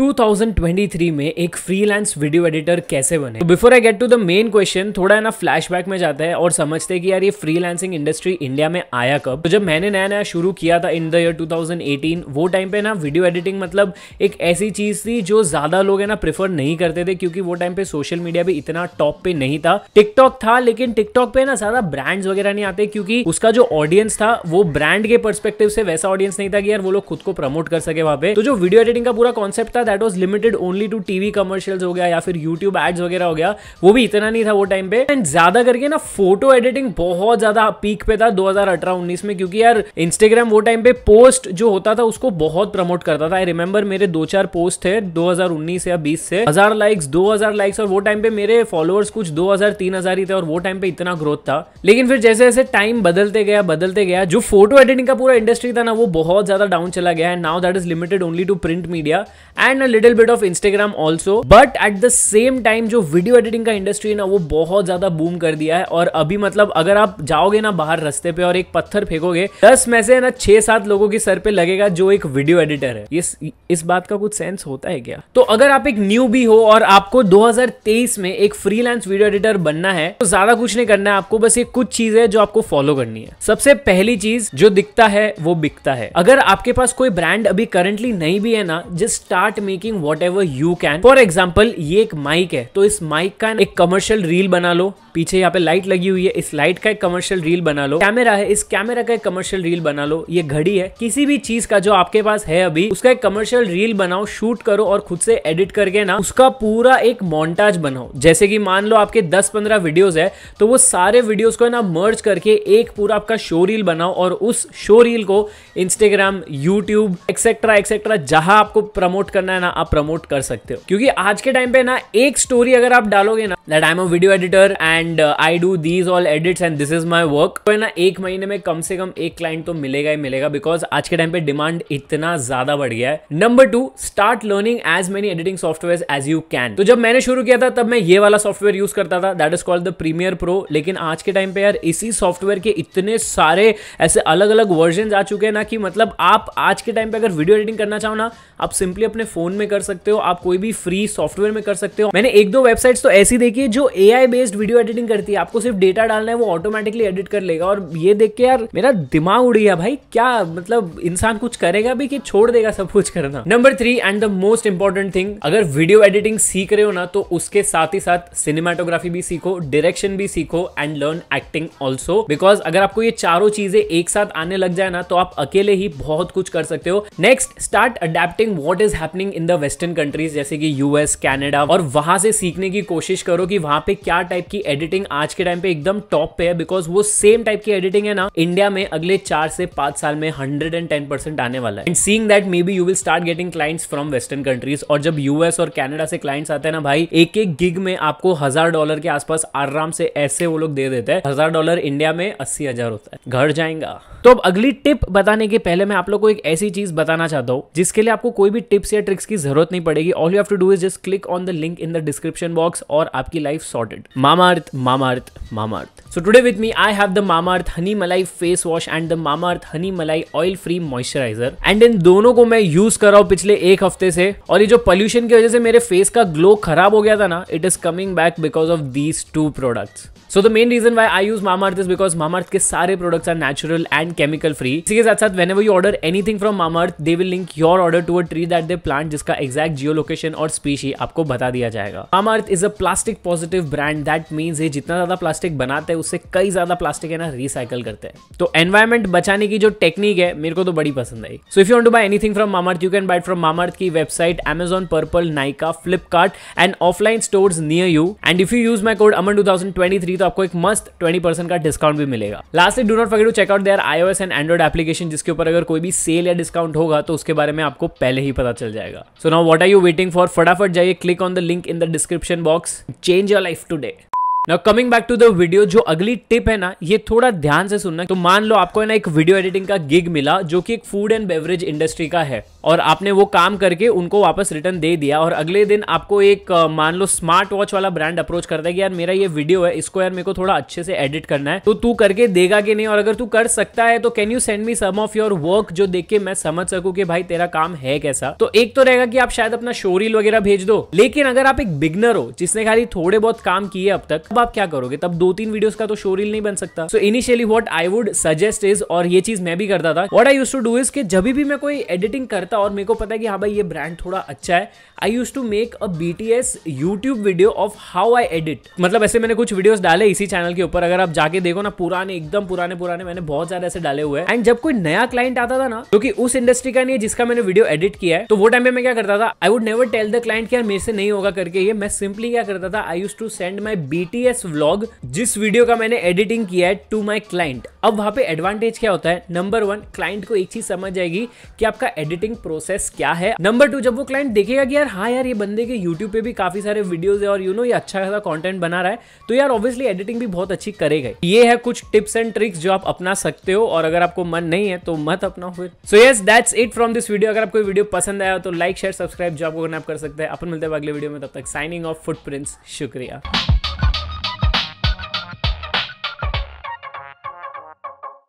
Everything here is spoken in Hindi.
2023 में एक फ्रीलांस वीडियो एडिटर कैसे बने तो before I get to the main question थोड़ा है ना फ्लैशबैक में जाते हैं और समझते हैं कि यार ये फ्रीलांसिंग इंडस्ट्री इंडिया में आया कब तो जब मैंने नया नया शुरू किया था इन द ईयर 2018 वो टाइम पे ना वीडियो एडिटिंग मतलब एक ऐसी चीज थी जो ज्यादा लोग है ना प्रेफर नहीं करते थे क्योंकि वो टाइम पे सोशल मीडिया भी इतना टॉप पे नहीं था टिकटॉक था लेकिन टिकटॉक पे ना ज्यादा ब्रांड्स वगैरह नहीं आते क्योंकि उसका जो ऑडियंस था वो ब्रांड के परस्पेक्टिव से वैसा ऑडियंस नहीं था कि यार वो लोग खुद को प्रमोट कर सके वहां पे तो जो वीडियो एडिटिंग का पूरा कॉन्सेप्ट था that was limited only to TV commercials हो गया या फिर यूट्यूब एड्स वगैरह हो गया वो भी इतना नहीं था वो टाइम पे एंड ज्यादा करके ना फोटो एडिटिंग बहुत ज्यादा पीक पे था 2018-19 में क्योंकि यार इंस्टाग्राम वो टाइम पे पोस्ट जो होता था उसको बहुत प्रमोट करता था आई रिमेम्बर मेरे दो चार पोस्ट थे 2019 या बीस से हजार लाइक्स 2000 लाइक्स और वो टाइम पे मेरे फॉलोअर्स कुछ 2000 हजार ही थे और वो टाइम पे इतना ग्रोथ था लेकिन फिर जैसे जैसे टाइम बदलते गया बदलते गया जो फोटो एडिटिंग का पूरा इंडस्ट्री था ना वो बहुत ज्यादा डाउन चला गया है now that is limited only to print media and and a little bit of Instagram also but at the same time जो वीडियो एडिटिंग का इंडस्ट्री है ना वो बहुत ज्यादा बूम कर दिया है और अभी मतलब अगर आप जाओगे ना बाहर रस्ते पे और एक पत्थर फेंकोगे दस में से ना छह सात लोगों के सर पे लगेगा जो एक वीडियो एडिटर है इस इस बात का कुछ सेंस होता है क्या तो अगर आप एक न्यू भी हो और आपको 2023 में एक फ्रीलांस वीडियो एडिटर बनना है तो ज्यादा कुछ नहीं करना है आपको बस ये कुछ चीज है जो आपको फॉलो करनी है सबसे पहली चीज जो दिखता है वो बिकता है अगर आपके पास कोई ब्रांड अभी करंटली नहीं भी है ना just start making whatever you can for example ये एक माइक है तो इस माइक का एक कमर्शियल रील बना लो पीछे यहाँ पे लाइट लगी हुई है इस लाइट का एक कमर्शियल रील बना लो कैमरा है इस कैमरा का एक कमर्शियल रील बना लो ये घड़ी है किसी भी चीज का जो आपके पास है अभी उसका एक कमर्शियल रील बनाओ शूट करो और खुद से एडिट करके ना उसका पूरा एक मोन्टाज बनाओ जैसे कि मान लो आपके दस पंद्रह वीडियोज है तो वो सारे वीडियोज को ना मर्ज करके एक पूरा आपका शो रील बनाओ और उस शो रील को इंस्टाग्राम यूट्यूब एक्सेट्रा एक्सेट्रा जहां आपको प्रमोट करना है ना आप प्रमोट कर सकते हो क्योंकि आज के टाइम पे ना एक स्टोरी अगर आप डालोगे ना that I am a video editor and and I do these all edits and this is my work तो है ना एक महीने में कम से कम एक क्लाइंट तो मिलेगा ही मिलेगा बिकॉज आज के टाइम पे डिमांड इतना ज्यादा बढ़ गया है number two start learning as many editing software as you can तो जब मैंने शुरू किया था तब मैं ये वाला सॉफ्टवेयर यूज करता था that is called the Premiere Pro लेकिन आज के टाइम पे यार इसी सॉफ्टवेयर के इतने सारे ऐसे अलग अलग वर्जन आ चुके हैं ना कि मतलब आप आज के टाइम पे अगर वीडियो एडिटिंग करना चाहो ना आप सिंपली अपने फोन में कर सकते हो आप कोई भी फ्री सॉफ्टवेयर में कर सकते हो मैंने एक दो वेबसाइट्स तो ऐसी देखी है जो ए बेस्ड वीडियो एडिटिंग करती है आपको सिर्फ डेटा डालना है वो ऑटोमेटिकली एडिट कर लेगा और ये देख के यार मेरा दिमाग उड़ गया भाई क्या मतलब इंसान कुछ करेगा भी कि छोड़ देगा सब कुछ करना number three and the most important thing अगर वीडियो एडिटिंग सीख रहे हो ना तो उसके साथ ही साथ सिनेमाटोग्राफी भी सीखो डायरेक्शन भी सीखो and learn acting also because अगर आपको ये चारों चीजें एक साथ आने लग जाए ना तो आप अकेले ही बहुत कुछ कर सकते हो next start adapting what is happening in the western countries जैसे कि यूएस कैनेडा और वहां से सीखने की कोशिश करो कि वहां पे क्या टाइप की एडिटिंग एडिटिंग आज के टाइम पे एकदम टॉप पे है बिकॉज वो सेम टाइप की एडिटिंग है ना इंडिया में अगले चार से पांच साल में हंड्रेड एंड टेन परसेंट आने वाला है and seeing that maybe you will start getting clients from western countries और जब यूएस और कैनेडा से क्लाइंट्स आते हैं ना भाई एक एक गिग में आपको हजार डॉलर के आसपास आराम से ऐसे वो लोग दे देते हैं हजार डॉलर इंडिया में अस्सी हजार होता है घर जाएगा तो अब अगली टिप बताने के पहले मैं आप लोग को एक ऐसी चीज बताना चाहता हूँ जिसके लिए आपको कोई भी टिप्स या ट्रिक्स की जरूरत नहीं पड़ेगी all you have to do is just click on the link in the description box और आपकी life sorted Mamaearth Mamaearth Mamaearth so with me I have the Mamaearth honey malai face wash and the Mamaearth honey malai oil free moisturiser and इन दोनों को मैं यूज कर रहा हूँ पिछले एक हफ्ते से और ये जो पॉल्यूशन की वजह से मेरे फेस का ग्लो खराब हो गया था ना it is coming back because of these two products so the main reason why I use Earth is because Mamaearth के सारे products are natural and chemical free इसी के साथ साथ whenever you order anything from Earth they will link your order to a tree that they plant जिसका एक्जैक्ट जियो लोकेशन और स्पीशी आपको बता दिया जाएगा Earth is a plastic positive brand that means ये जितना ज्यादा प्लास्टिक बनाते हैं उससे कई ज्यादा प्लास्टिक है ना रिसाइकल करते हैं तो एनवायरमेंट बचाने की जो टेक्निक है मेरे को तो बड़ी पसंद आई so if you to buy anything from Mamaearth you can buy it from Mamaearth की website Amazon Purplle Nykaa Flipkart and offline stores near you and if you use my code Aman two twenty three तो आपको एक मस्त ट्वेंटी परसेंट का डिस्काउंट भी मिलेगा lastly do not forget to check out their S and Android application जिसके ऊपर अगर कोई भी सेल या डिस्काउंट होगा तो उसके बारे में आपको पहले ही पता चल जाएगा so now what are you waiting for फटाफट जाइए click on the link in the description box change your life today now coming back to the video जो अगली टिप है ना ये थोड़ा ध्यान से सुनना तो मान लो आपको ना एक वीडियो एडिटिंग का गिग मिला जो कि एक फूड एंड बेवरेज इंडस्ट्री का है और आपने वो काम करके उनको वापस रिटर्न दे दिया और अगले दिन आपको एक मान लो स्मार्ट वॉच वाला ब्रांड अप्रोच करता है कि यार मेरा ये वीडियो है इसको यार मेरे को थोड़ा अच्छे से एडिट करना है तो तू करके देगा कि नहीं और अगर तू कर सकता है तो can you send me some of your work जो देख के मैं समझ सकूं कि भाई तेरा काम है कैसा तो एक तो रहेगा कि आप शायद अपना शोरील वगैरह भेज दो लेकिन अगर आप एक बिगनर हो जिसने खाली थोड़े बहुत काम किए अब तक आप क्या करोगे तब दो तीन वीडियोस का तो शो रील नहीं बन सकता so initially what I would suggest is और ये चीज मैं भी करता था what I use to do is कि जब भी मैं कोई एडिटिंग करता और मेरे को पता है कि हाँ भाई ये ब्रांड थोड़ा अच्छा है I use to make a B T S YouTube video of how I edit मतलब ऐसे मैंने कुछ वीडियोस डाले इसी चैनल के ऊपर अगर आप जाके देखो ना पुराने एकदम पुराने पुराने मैंने बहुत ज्यादा ऐसे डाले हुए हैं एंड जब कोई नया क्लाइंट आता था ना जो कि उस इंडस्ट्री का नहीं है जिसका मैंने वीडियो एडिट किया है तो वो टाइम पे मैं क्या करता था I would never tell the client कि यार मेरे से नहीं होगा करके ये मैं सिंपली क्या करता था I use to send my B T previous vlog जिस वीडियो का मैंने एडिटिंग किया है टू माई क्लाइंट अब वहां पे एडवांटेज क्या होता है नंबर वन क्लाइंट को एक चीज समझ आएगी कि आपका एडिटिंग प्रोसेस क्या है नंबर टू जब वो क्लाइंट देखेगा कि यार हाँ यार ये बंदे के यूट्यूब पे भी काफी सारे वीडियोज है और यू नो ये अच्छा खासा कॉन्टेंट बना रहा है तो यार ऑब्वियसली एडिटिंग भी बहुत अच्छी करेगा ये है कुछ टिप्स एंड ट्रिक्स जो आप अपना सकते हो और अगर आपको मन नहीं है तो मत अपना फिर so yes that's it from this video अगर आपको वीडियो पसंद आया तो लाइक शेयर सब्सक्राइब जो आपको करना कर सकते हैं अपन मिलते हैं अगले वीडियो में तब तक साइनिंग ऑफ फुटप्रिंट्स शुक्रिया